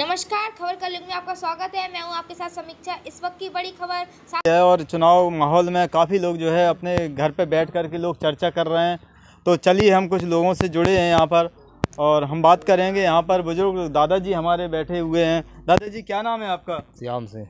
नमस्कार खबर का में आपका स्वागत है मैं हूं आपके साथ समीक्षा इस वक्त की बड़ी खबर है और चुनाव माहौल में काफ़ी लोग जो है अपने घर पे बैठ कर के लोग चर्चा कर रहे हैं तो चलिए हम कुछ लोगों से जुड़े हैं यहाँ पर और हम बात करेंगे यहाँ पर बुजुर्ग दादाजी हमारे बैठे हुए हैं दादाजी क्या नाम है आपका श्याम से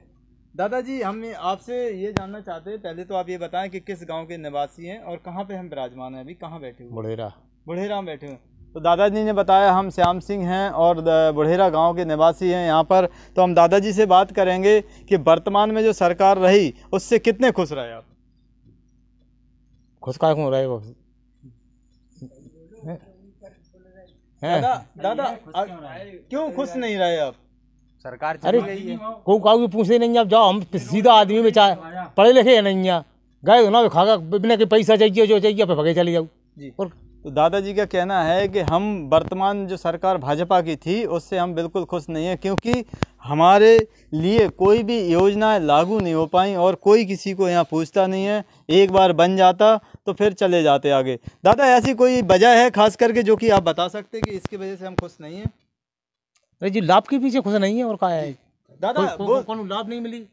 दादाजी हम आपसे ये जानना चाहते हैं पहले तो आप ये बताएं कि किस गांव के निवासी हैं और कहाँ पे हम विराजमान हैं अभी कहाँ बैठे हुए बुढ़ेरा बुढ़ेरा में बैठे हुए तो दादाजी ने बताया हम श्याम सिंह हैं और बुढ़ेरा गांव के निवासी हैं यहाँ पर तो हम दादाजी से बात करेंगे कि वर्तमान में जो सरकार रही उससे कितने खुश रहे आप खुश का क्यों रहे वो दादा दादा क्यों खुश नहीं रहे आप सरकार अरे को काऊ पूछे नहीं आप जाओ हम सीधा आदमी में चाहे पढ़े लिखे नहीं गए तो ना खागा बिना के पैसा चाहिए जो चाहिए भगे चले जाओ और तो दादाजी का कहना है कि हम वर्तमान जो सरकार भाजपा की थी उससे हम बिल्कुल खुश नहीं हैं क्योंकि हमारे लिए कोई भी योजनाएं लागू नहीं हो पाई और कोई किसी को यहाँ पूछता नहीं है एक बार बन जाता तो फिर चले जाते आगे दादा ऐसी कोई वजह है खास करके जो कि आप बता सकते कि इसकी वजह से हम खुश नहीं हैं अरे जी लाभ के पीछे खुश नहीं है और कहा है दादा लाभ नहीं मिली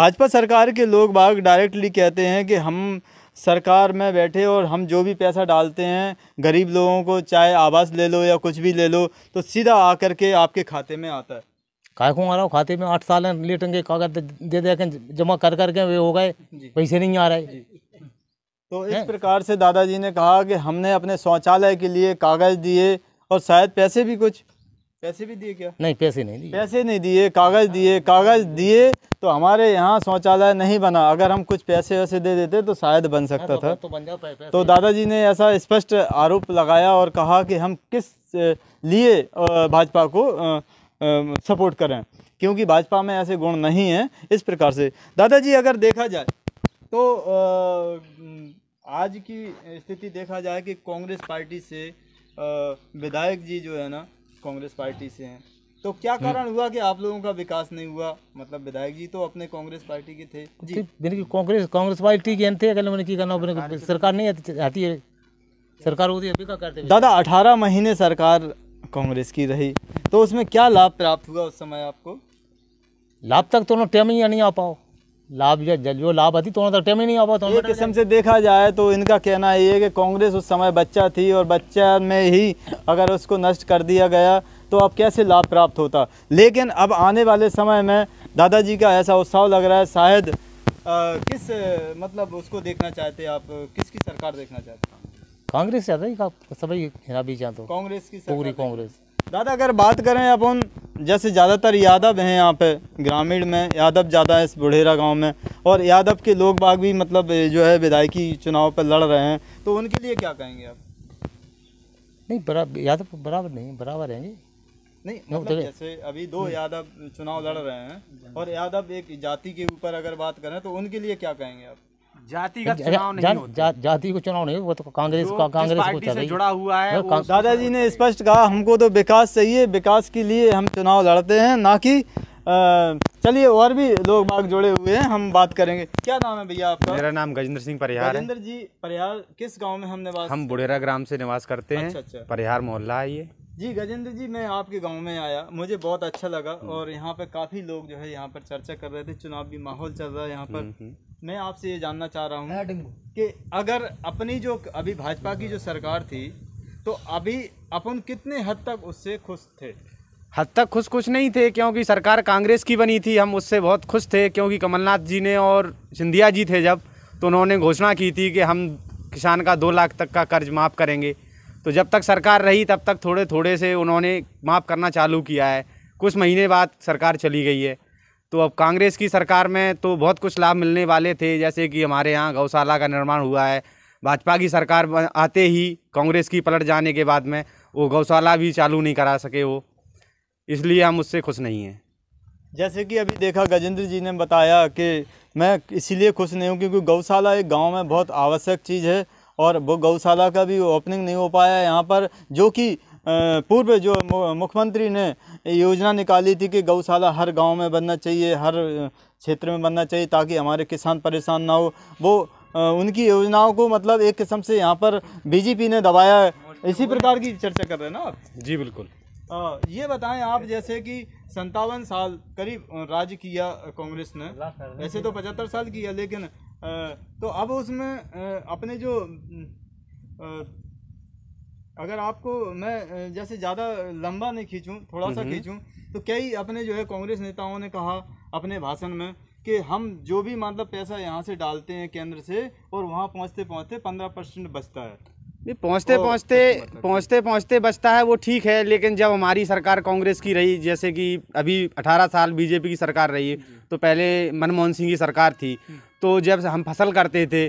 भाजपा सरकार के लोग बाग डायरेक्टली कहते हैं कि हम सरकार में बैठे और हम जो भी पैसा डालते हैं गरीब लोगों को चाहे आवास ले लो या कुछ भी ले लो तो सीधा कर के आपके खाते में आता है काय को आ रहा खाते में आठ साल के कागज दे दे जमा कर करके वे हो गए पैसे नहीं आ रहे तो इस प्रकार से दादाजी ने कहा कि हमने अपने शौचालय के लिए कागज़ दिए और शायद पैसे भी कुछ पैसे भी दिए क्या नहीं पैसे नहीं दिए पैसे नहीं दिए कागज़ दिए कागज़ दिए तो हमारे यहाँ शौचालय नहीं बना अगर हम कुछ पैसे वैसे दे देते तो शायद बन हाँ, सकता तो था तो, तो, तो दादाजी ने ऐसा स्पष्ट आरोप लगाया और कहा कि हम किस लिए भाजपा को सपोर्ट करें क्योंकि भाजपा में ऐसे गुण नहीं हैं इस प्रकार से दादाजी अगर देखा जाए तो आज की स्थिति देखा जाए कि कांग्रेस पार्टी से विधायक जी जो है ना कांग्रेस पार्टी से हैं तो क्या हम्म। कारण हुआ कि आप लोगों का विकास नहीं हुआ मतलब विधायक जी तो अपने कांग्रेस पार्टी के थे जी कांग्रेस कांग्रेस पार्टी के थे अगले मैंने की करना सरकार नहीं आती है सरकार होती है दादा अठारह महीने सरकार कांग्रेस की रही तो उसमें क्या लाभ प्राप्त हुआ उस समय आपको लाभ तक तो ना टाइम ही नहीं आ पाओ लाभ या जो लाभ आती तो टाइम ही नहीं आवा तो एक किस्म से देखा जाए तो इनका कहना ये है कि कांग्रेस उस समय बच्चा थी और बच्चा में ही अगर उसको नष्ट कर दिया गया तो अब कैसे लाभ प्राप्त होता लेकिन अब आने वाले समय में दादाजी का ऐसा उत्साह लग रहा है शायद किस मतलब उसको देखना चाहते आप किसकी सरकार देखना चाहते कांग्रेस ज्यादा ही सब हिना भी चाहते तो। कांग्रेस की पूरी कांग्रेस दादा अगर बात करें अपन जैसे ज़्यादातर यादव हैं यहाँ पे ग्रामीण में यादव ज़्यादा है इस बुढ़ेरा गांव में और यादव के लोग बाग भी मतलब जो है विधायकी चुनाव पर लड़ रहे हैं तो उनके लिए क्या कहेंगे आप नहीं बराबर यादव तो बराबर नहीं बराबर हैं नहीं मतलब जैसे अभी दो यादव चुनाव लड़ रहे हैं और यादव एक जाति के ऊपर अगर बात करें तो उनके लिए क्या कहेंगे आप जाति का चुनाव नहीं होता जा, जाति को चुनाव नहीं वो तो कांग्रेस कांग्रेस को जुड़ा हुआ है दादाजी ने स्पष्ट कहा हमको तो विकास चाहिए विकास के लिए हम चुनाव लड़ते हैं ना कि चलिए और भी लोग बाग जुड़े हुए हैं हम बात करेंगे क्या नाम है भैया आपका मेरा नाम गजेंद्र सिंह परिहार गजेंद्र जी परिहार किस गांव में हम निवास हम बुढ़ेरा ग्राम से निवास करते हैं अच्छा, अच्छा। परिहार मोहल्ला है ये जी गजेंद्र जी मैं आपके गांव में आया मुझे बहुत अच्छा लगा हम्म। और यहाँ पर काफ़ी लोग जो है यहाँ पर चर्चा कर रहे थे चुनावी माहौल चल रहा है यहाँ पर हम्म, हम्म। मैं आपसे ये जानना चाह रहा हूँ हाँ, कि अगर अपनी जो अभी भाजपा की जो सरकार थी तो अभी अपन कितने हद तक उससे खुश थे हद तक खुश खुश नहीं थे क्योंकि सरकार कांग्रेस की बनी थी हम उससे बहुत खुश थे क्योंकि कमलनाथ जी ने और सिंधिया जी थे जब तो उन्होंने घोषणा की थी कि हम किसान का दो लाख तक का कर्ज माफ़ करेंगे तो जब तक सरकार रही तब तक थोड़े थोड़े से उन्होंने माफ़ करना चालू किया है कुछ महीने बाद सरकार चली गई है तो अब कांग्रेस की सरकार में तो बहुत कुछ लाभ मिलने वाले थे जैसे कि हमारे यहाँ गौशाला का निर्माण हुआ है भाजपा की सरकार आते ही कांग्रेस की पलट जाने के बाद में वो गौशाला भी चालू नहीं करा सके वो इसलिए हम उससे खुश नहीं हैं जैसे कि अभी देखा गजेंद्र जी ने बताया कि मैं इसीलिए खुश नहीं हूँ क्योंकि गौशाला एक गांव में बहुत आवश्यक चीज़ है और वो गौशाला का भी ओपनिंग नहीं हो पाया यहाँ पर जो कि पूर्व जो मुख्यमंत्री ने योजना निकाली थी कि गौशाला हर गांव में बनना चाहिए हर क्षेत्र में बनना चाहिए ताकि हमारे किसान परेशान ना हो वो उनकी योजनाओं को मतलब एक किस्म से यहाँ पर बीजेपी ने दबाया इसी प्रकार की चर्चा कर रहे हैं ना आप जी बिल्कुल आ, ये बताएं आप जैसे कि संतावन साल करीब राज्य किया कांग्रेस ने ऐसे तो पचहत्तर साल किया लेकिन तो अब उसमें अपने जो अगर आपको मैं जैसे ज़्यादा लंबा नहीं खींचूं थोड़ा सा खींचूं तो कई अपने जो है कांग्रेस नेताओं ने कहा अपने भाषण में कि हम जो भी मतलब पैसा यहाँ से डालते हैं केंद्र से और वहाँ पहुँचते पहुँचते पंद्रह परसेंट बचता है नहीं पहुँचते पहुँचते पहुँचते पहुँचते बचता है वो ठीक है लेकिन जब हमारी सरकार कांग्रेस की रही जैसे कि अभी 18 साल बीजेपी की सरकार रही तो पहले मनमोहन सिंह की सरकार थी तो जब हम फसल करते थे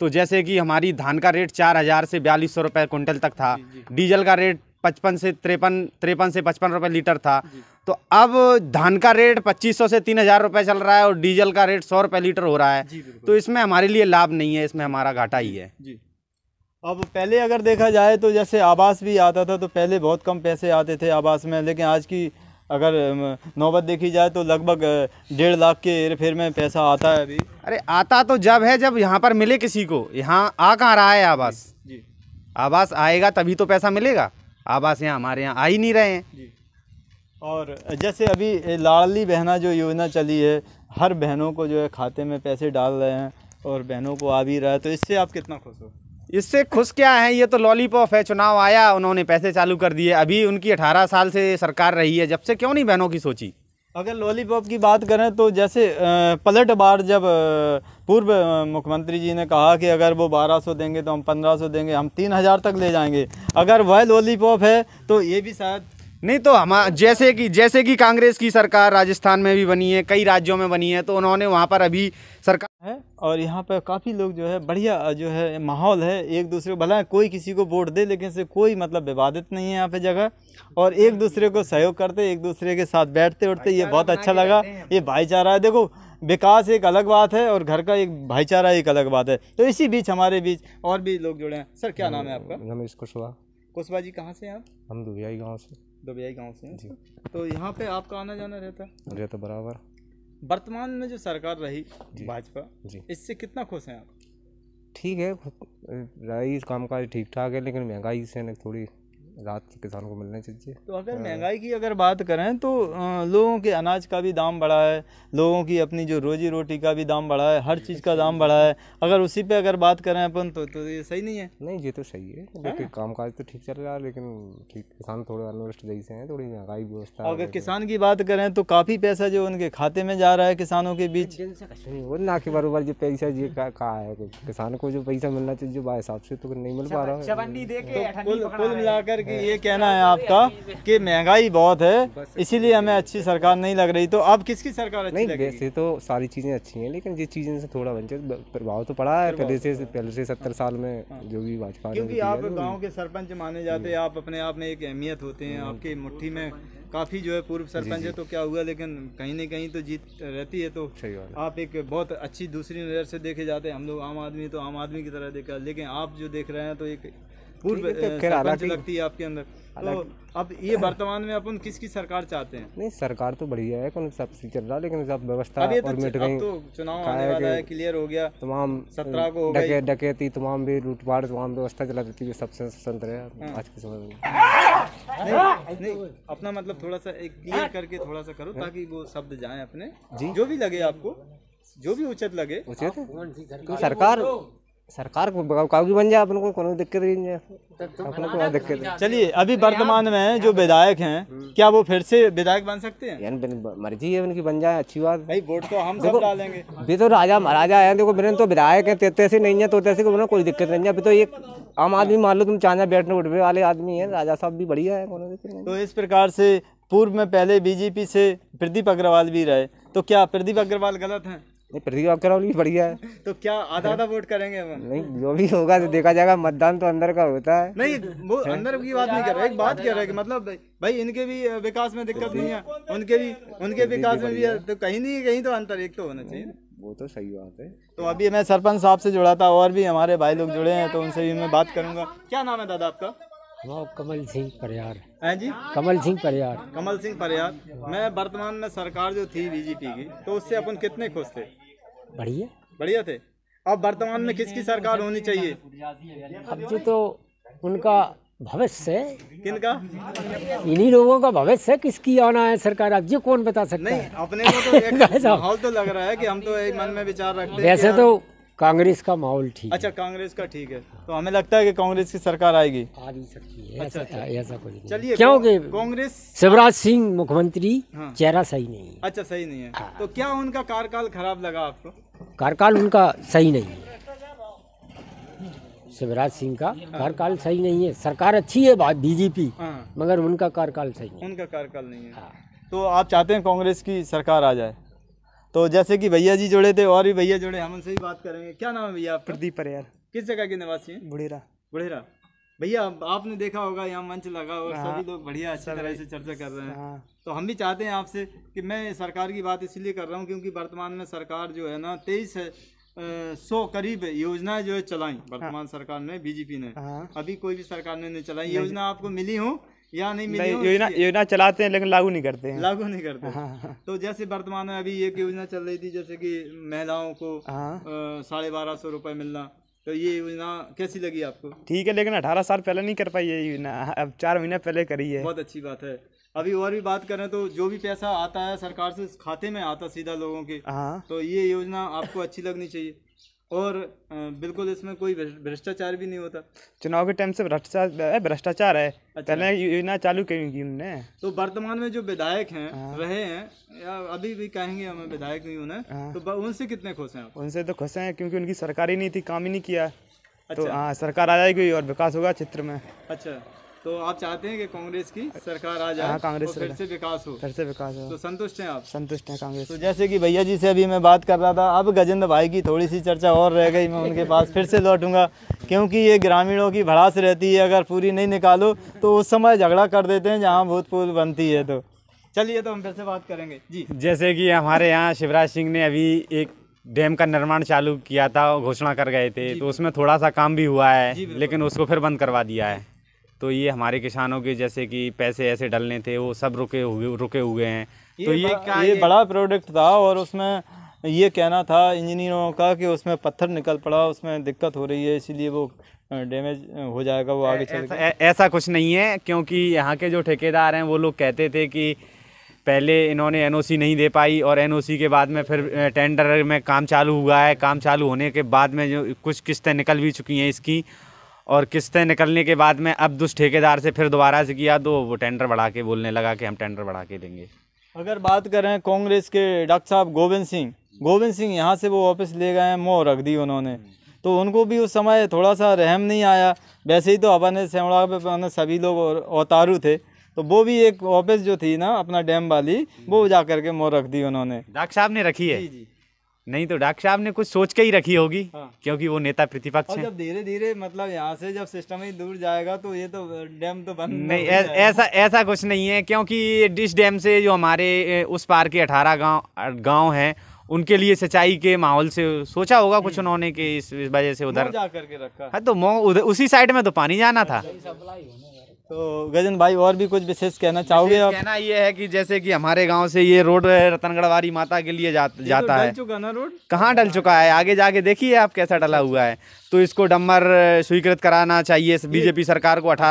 तो जैसे कि हमारी धान का रेट चार हज़ार से बयालीस सौ रुपये कुंटल तक था डीजल का रेट पचपन से तिरपन तिरपन से पचपन रुपये लीटर था तो अब धान का रेट पच्चीस सौ से तीन हज़ार रुपये चल रहा है और डीजल का रेट सौ रुपये लीटर हो रहा है तो इसमें हमारे लिए लाभ नहीं है इसमें हमारा घाटा ही है अब पहले अगर देखा जाए तो जैसे आवास भी आता था तो पहले बहुत कम पैसे आते थे आवास में लेकिन आज की अगर नौबत देखी जाए तो लगभग डेढ़ लाख के एयरफेयर में पैसा आता है अभी अरे आता तो जब है जब यहाँ पर मिले किसी को यहाँ आ कहाँ रहा है आवास जी, आवास आएगा तभी तो पैसा मिलेगा आवास यहाँ हमारे यहाँ आ ही नहीं रहे हैं जी। और जैसे अभी लाडली बहना जो योजना चली है हर बहनों को जो है खाते में पैसे डाल रहे हैं और बहनों को आ भी रहा है तो इससे आप कितना खुश हो इससे खुश क्या है ये तो लॉलीपॉप है चुनाव आया उन्होंने पैसे चालू कर दिए अभी उनकी अठारह साल से सरकार रही है जब से क्यों नहीं बहनों की सोची अगर लॉलीपॉप की बात करें तो जैसे पलट बार जब पूर्व मुख्यमंत्री जी ने कहा कि अगर वो 1200 देंगे तो हम 1500 देंगे हम 3000 तक ले जाएंगे अगर वह लॉलीपॉप है तो ये भी शायद नहीं तो हम जैसे कि जैसे कि कांग्रेस की सरकार राजस्थान में भी बनी है कई राज्यों में बनी है तो उन्होंने वहाँ पर अभी सरकार है और यहाँ पर काफ़ी लोग जो है बढ़िया जो है माहौल है एक दूसरे को भला कोई किसी को वोट दे लेकिन से कोई मतलब विवादित नहीं है यहाँ पे जगह और एक दूसरे को सहयोग करते एक दूसरे के साथ बैठते उठते ये बहुत अच्छा लगा ये भाईचारा है देखो विकास एक अलग बात है और घर का एक भाईचारा एक अलग बात है तो इसी बीच हमारे बीच और भी लोग जुड़े हैं सर क्या नाम है आपका रमेश कुशवाहा कुशवाहा जी कहाँ से आप हम दुबियाई गाँव से दुबियाई गांव से तो यहाँ पे आपका आना जाना रहता है रहता तो बराबर वर्तमान में जो सरकार रही भाजपा इससे कितना खुश हैं आप ठीक है रही काज ठीक ठाक है लेकिन महंगाई से थोड़ी रात के किसानों को मिलना चाहिए तो अगर हाँ। महंगाई की अगर बात करें तो लोगों के अनाज का भी दाम बढ़ा है लोगों की अपनी जो रोजी रोटी का भी दाम बढ़ा है हर चीज़ का दाम बढ़ा है अगर उसी पे अगर बात करें अपन तो, तो ये सही नहीं है नहीं ये तो सही है हाँ। लेकिन काम काज तो ठीक चल रहा है लेकिन ठीक किसान थोड़े अनवरिष्ठ जैसे हैं थोड़ी महंगाई व्यवस्था अगर किसान की बात करें तो काफ़ी पैसा जो उनके खाते में जा रहा है किसानों के बीच वो ना कि बरबर जो पैसा ये कहा है किसान को जो पैसा मिलना चाहिए जो हिसाब से तो नहीं मिल पा रहा है तो कुल मिलाकर सर ये कहना है आपका कि महंगाई बहुत है इसीलिए हमें अच्छी सरकार नहीं लग रही तो अब किसकी सरकार अच्छी नहीं वैसे तो सारी चीज़ें अच्छी हैं लेकिन ये चीज़ें से थोड़ा वंचित प्रभाव तो पड़ा है पहले तो से पहले से सत्तर हाँ। साल में हाँ। जो भी भाजपा क्योंकि आप गाँव के सरपंच माने जाते हैं आप अपने आप में एक अहमियत होते हैं हम्म। आपकी मुठ्ठी में काफ़ी जो है पूर्व सरपंच है तो क्या हुआ लेकिन कहीं ना कहीं तो जीत रहती है तो आप एक बहुत अच्छी दूसरी नज़र से देखे जाते हैं हम लोग आम आदमी तो आम आदमी की तरह देखा लेकिन आप जो देख रहे हैं तो एक पूर्व सरपंच लगती है आपके अंदर तो अब ये वर्तमान में अपन किसकी सरकार चाहते हैं नहीं सरकार तो बढ़िया है कौन सब चल रहा है लेकिन सब व्यवस्था तो और मिट गई तो चुनाव आने वाला है क्लियर हो गया तमाम सत्रह को डके, डकैती तमाम भी लूटपाट तमाम व्यवस्था चला देती है सबसे स्वतंत्र है हाँ। आज के समय में नहीं, नहीं अपना मतलब थोड़ा सा एक क्लियर करके थोड़ा सा करो ताकि वो शब्द जाए अपने जो भी लगे आपको जो भी उचित लगे उचित सरकार सरकार की बन जाए अपन को कोई दिक्कत नहीं है तो अपन को दिक्कत चलिए अभी वर्तमान में जो विधायक हैं हम्म। क्या वो फिर से विधायक बन सकते हैं मर्जी है उनकी बन जाए अच्छी बात भाई वोट तो हम सब डालेंगे अभी तो राजा महाराजा है देखो मेरे तो विधायक है तेते से नहीं है तोते से को कोई दिक्कत नहीं है अभी तो एक आम आदमी मान लो तुम चांदा बैठने उठने वाले आदमी है राजा साहब भी बढ़िया है तो इस प्रकार से पूर्व में पहले बीजेपी से प्रदीप अग्रवाल भी रहे तो क्या प्रदीप अग्रवाल गलत हैं नहीं प्रदीप अग्रवाल भी बढ़िया है तो क्या आधा आधा वोट करेंगे नहीं जो भी होगा तो देखा जाएगा मतदान तो अंदर का होता है नहीं वो अंदर की बात नहीं कर रहा एक बात कह रहा है कि मतलब भाई इनके भी विकास में दिक्कत नहीं है उनके भी उनके विकास में भी तो कहीं नहीं कहीं तो अंतर एक तो होना चाहिए वो तो सही बात है तो अभी मैं सरपंच साहब से जुड़ा था और भी हमारे भाई लोग जुड़े हैं तो उनसे भी मैं बात करूंगा क्या नाम है दादा आपका वाह कमल सिंह परियार है जी कमल सिंह परियार कमल सिंह परियार मैं वर्तमान में सरकार जो थी बीजेपी की तो उससे अपन कितने खुश थे बढ़िया बढ़िया थे अब वर्तमान में किसकी सरकार होनी चाहिए अब जो तो उनका भविष्य किन का इन्हीं लोगों का भविष्य किसकी आना है सरकार अब जी कौन बता सकता नहीं, है अपने को तो एक तो लग रहा है कि हम तो एक मन में विचार रखते हैं वैसे तो कांग्रेस का माहौल ठीक अच्छा कांग्रेस का ठीक है तो हमें लगता है कि कांग्रेस की सरकार आएगी आ नहीं सकती है अच्छा, ऐसा, अच्छा। ऐसा कुछ चलिए क्योंकि कांग्रेस शिवराज सिंह मुख्यमंत्री हाँ। चेहरा सही नहीं है अच्छा सही नहीं है हाँ। तो क्या उनका कार्यकाल खराब लगा आपको कार्यकाल उनका सही नहीं है शिवराज सिंह का हाँ। कार्यकाल सही नहीं है सरकार अच्छी है बीजेपी हाँ। मगर उनका कार्यकाल सही उनका कार्यकाल नहीं है तो आप चाहते हैं कांग्रेस की सरकार आ जाए तो जैसे कि भैया जी जुड़े थे और भी भैया जुड़े हम उनसे भी बात करेंगे क्या नाम है भैया प्रदीप परियार किस जगह के निवासी हैं बुढ़ेरा बुढ़ेरा भैया आपने देखा होगा यहाँ मंच लगा होगा हाँ। सभी लोग बढ़िया अच्छी तरह से चर्चा कर रहे हैं हाँ। तो हम भी चाहते हैं आपसे कि मैं सरकार की बात इसलिए कर रहा हूँ क्योंकि वर्तमान में सरकार जो है ना तेईस सौ करीब योजनाएं जो है चलाई हाँ। वर्तमान सरकार ने बीजेपी ने अभी कोई भी सरकार ने नहीं चलाई योजना आपको मिली हूँ या नहीं मिली योजना योजना चलाते हैं लेकिन लागू नहीं करते हैं लागू नहीं करते हाँ।, हाँ, हाँ। तो जैसे वर्तमान में अभी एक योजना चल रही थी जैसे कि महिलाओं को हाँ। साढ़े बारह सौ रुपये मिलना तो ये योजना कैसी लगी आपको ठीक है लेकिन अठारह साल पहले नहीं कर पाई ये योजना अब चार महीने पहले करी है बहुत अच्छी बात है अभी और भी बात करें तो जो भी पैसा आता है सरकार से खाते में आता सीधा लोगों के हाँ। तो ये योजना आपको अच्छी लगनी चाहिए और बिल्कुल इसमें कोई भ्रष्टाचार भी नहीं होता चुनाव के टाइम से भ्रष्टाचार भ्रष्टाचार है अच्छा। पहले योजना चालू की उनकी तो वर्तमान में जो विधायक हैं हाँ। रहे हैं या अभी भी कहेंगे हमें विधायक नहीं होना हाँ। तो उनसे कितने खुश हैं उनसे तो खुश हैं क्योंकि उनकी सरकारी नहीं थी काम ही नहीं किया तो अच्छा। तो हाँ सरकार आ जाएगी और विकास होगा क्षेत्र में अच्छा तो आप चाहते हैं कि कांग्रेस की सरकार आ जाए हाँ, कांग्रेस फिर से विकास हो फिर से विकास हो तो संतुष्ट हैं आप संतुष्ट हैं कांग्रेस तो जैसे कि भैया जी से अभी मैं बात कर रहा था अब गजेंद्र भाई की थोड़ी सी चर्चा और रह गई मैं उनके पास फिर से लौटूंगा क्योंकि ये ग्रामीणों की भड़ास रहती है अगर पूरी नहीं निकालो तो उस समय झगड़ा कर देते हैं जहाँ भूतपूर्व बनती है तो चलिए तो हम फिर से बात करेंगे जी जैसे कि हमारे यहाँ शिवराज सिंह ने अभी एक डैम का निर्माण चालू किया था घोषणा कर गए थे तो उसमें थोड़ा सा काम भी हुआ है लेकिन उसको फिर बंद करवा दिया है तो ये हमारे किसानों के जैसे कि पैसे ऐसे डलने थे वो सब रुके हुए रुके हुए हैं ये तो ये ये बड़ा प्रोडक्ट था और उसमें ये कहना था इंजीनियरों का कि उसमें पत्थर निकल पड़ा उसमें दिक्कत हो रही है इसीलिए वो डैमेज हो जाएगा वो आगे चलेगा ऐसा, ऐसा कुछ नहीं है क्योंकि यहाँ के जो ठेकेदार हैं वो लोग कहते थे कि पहले इन्होंने एनओसी नहीं दे पाई और एनओसी के बाद में फिर टेंडर में काम चालू हुआ है काम चालू होने के बाद में जो कुछ किस्तें निकल भी चुकी हैं इसकी और किस्तें निकलने के बाद में अब उस ठेकेदार से फिर दोबारा से किया तो वो टेंडर बढ़ा के बोलने लगा कि हम टेंडर बढ़ा के देंगे अगर बात करें कांग्रेस के डॉक्टर साहब गोविंद सिंह गोविंद सिंह यहाँ से वो ऑफिस ले गए हैं मोह रख दी उन्होंने तो उनको भी उस समय थोड़ा सा रहम नहीं आया वैसे ही तो अपने सेवड़ा पे सभी लोग अवतारू थे तो वो भी एक ऑफिस जो थी ना अपना डैम वाली वो जा करके मोह रख दी उन्होंने डॉक्टर साहब ने रखी है जी जी नहीं तो डॉक्टर साहब ने कुछ सोच के ही रखी होगी हाँ। क्योंकि वो नेता प्रतिपक्ष और जब धीरे धीरे मतलब यहाँ से जब सिस्टम ही दूर जाएगा तो ये तो डैम तो बंद नहीं ऐसा ऐसा कुछ नहीं है क्योंकि डिस डैम से जो हमारे उस पार के अठारह गांव गांव हैं उनके लिए सिंचाई के माहौल से सोचा होगा कुछ हम्म। उन्होंने की इस वजह से उधर जा करके रखा है हाँ, तो उसी साइड में तो पानी जाना था तो गजन भाई और भी कुछ विशेष कहना चाहोगे आप कहना ये है कि जैसे कि हमारे गांव से ये रोड रतनगढ़वारी माता के लिए जा, तो जाता तो है चुका ना रोड कहाँ डल चुका है आगे जाके देखिए आप कैसा डला हुआ है तो इसको डम्बर स्वीकृत कराना चाहिए बीजेपी सरकार को अठारह